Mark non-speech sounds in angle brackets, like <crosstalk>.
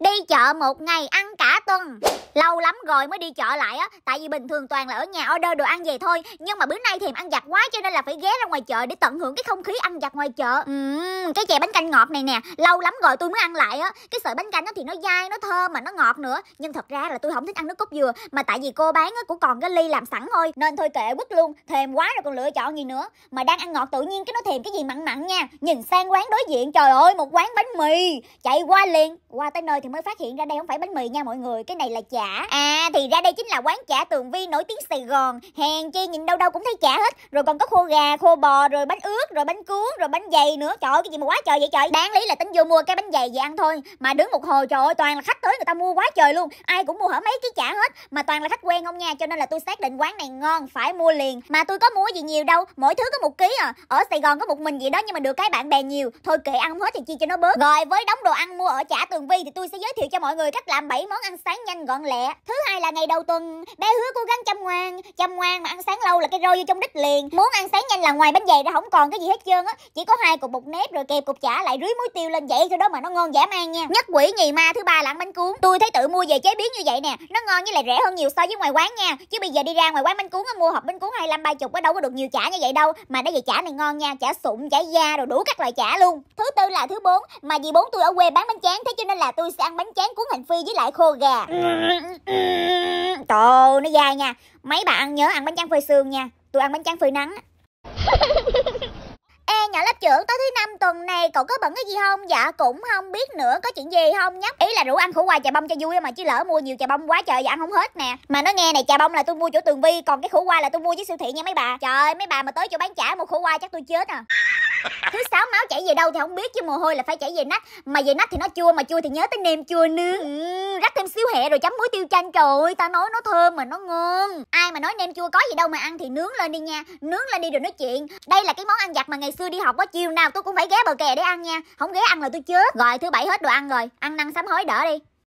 Đi chợ một ngày ăn cả tuần Lâu lắm rồi mới đi chợ lại á Tại vì bình thường toàn là ở nhà order đồ ăn về thôi Nhưng mà bữa nay thèm ăn giặt quá Cho nên là phải ghé ra ngoài chợ để tận hưởng cái không khí ăn giặt ngoài chợ uhm, Cái chè bánh canh ngọt này nè Lâu lắm rồi tôi mới ăn lại á Cái sợi bánh canh nó thì nó dai, nó thơm mà nó ngọt nữa Nhưng thật ra là tôi không thích ăn nước cốt dừa Mà tại vì cô bán á cũng còn cái ly làm sẵn thôi Nên thôi kệ quýt luôn Thèm quá rồi còn lựa chọn gì nữa Mà đang ăn ngọt tự nhiên cái nó thèm cái gì mặn mặn nha Nhìn sang quán đối diện trời ơi một quán bánh mì Chạy qua liền Qua tới nơi thì mới phát hiện ra đây không phải bánh mì nha mọi người cái này là chả à thì ra đây chính là quán chả tường vi nổi tiếng sài gòn hèn chi nhìn đâu đâu cũng thấy chả hết rồi còn có khô gà khô bò rồi bánh ướt rồi bánh cuốn rồi bánh dày nữa trời ơi cái gì mà quá trời vậy trời đáng lý là tính vô mua cái bánh dày về ăn thôi mà đứng một hồi trời ơi toàn là khách tới người ta mua quá trời luôn ai cũng mua hở mấy cái chả hết mà toàn là khách quen không nha cho nên là tôi xác định quán này ngon phải mua liền mà tôi có mua gì nhiều đâu mỗi thứ có một ký à ở sài gòn có một mình gì đó nhưng mà được cái bạn bè nhiều thôi kệ ăn hết thì chi cho nó bớt rồi với đống đồ ăn mua ở chả tường vi thì tôi sẽ giới thiệu cho mọi người cách làm 7 món ăn sáng nhanh gọn lẹ. Thứ hai là ngày đầu tuần, bé hứa cố gắng chăm ngoan, chăm ngoan mà ăn sáng lâu là cái rơi vô trong đít liền. Muốn ăn sáng nhanh là ngoài bánh dày ra không còn cái gì hết trơn á, chỉ có hai cục bột nếp rồi kẹp cục chả lại rưới muối tiêu lên vậy thôi đó mà nó ngon giả mang nha. Nhất quỷ nhì ma thứ ba là ăn bánh cuốn. Tôi thấy tự mua về chế biến như vậy nè, nó ngon với lại rẻ hơn nhiều so với ngoài quán nha. Chứ bây giờ đi ra ngoài quán bánh cuốn á mua hộp bánh cuốn hai 25 30 á đâu có được nhiều chả như vậy đâu, mà đây về chả này ngon nha, chả sụn, chả da rồi đủ các loại chả luôn. Thứ tư là thứ bốn, mà vì bốn tôi ở quê bán bánh tráng thế cho nên là tôi sẽ ăn bánh chén cuốn hành phi với lại khô gà ừ, ừ, ừ. Trời nó dai nha Mấy bà ăn nhớ ăn bánh tráng phơi xương nha Tôi ăn bánh tráng phơi nắng <laughs> Ê nhỏ lớp trưởng tới thứ năm tuần này cậu có bận cái gì không? Dạ cũng không biết nữa có chuyện gì không nhóc Ý là rủ ăn khổ hoài trà bông cho vui mà chứ lỡ mua nhiều trà bông quá trời và ăn không hết nè Mà nó nghe này trà bông là tôi mua chỗ Tường Vi còn cái khổ hoài là tôi mua với siêu thị nha mấy bà Trời mấy bà mà tới chỗ bán chả mua khổ hoài chắc tôi chết à thứ sáu máu chảy về đâu thì không biết chứ mồ hôi là phải chảy về nách mà về nách thì nó chua mà chua thì nhớ tới nem chua nướng ừ, rắc thêm xíu hẹ rồi chấm muối tiêu chanh trời ơi ta nói nó thơm mà nó ngon ai mà nói nem chua có gì đâu mà ăn thì nướng lên đi nha nướng lên đi rồi nói chuyện đây là cái món ăn giặt mà ngày xưa đi học á chiều nào tôi cũng phải ghé bờ kè để ăn nha không ghé ăn là tôi chết rồi thứ bảy hết đồ ăn rồi ăn năn sám hối đỡ đi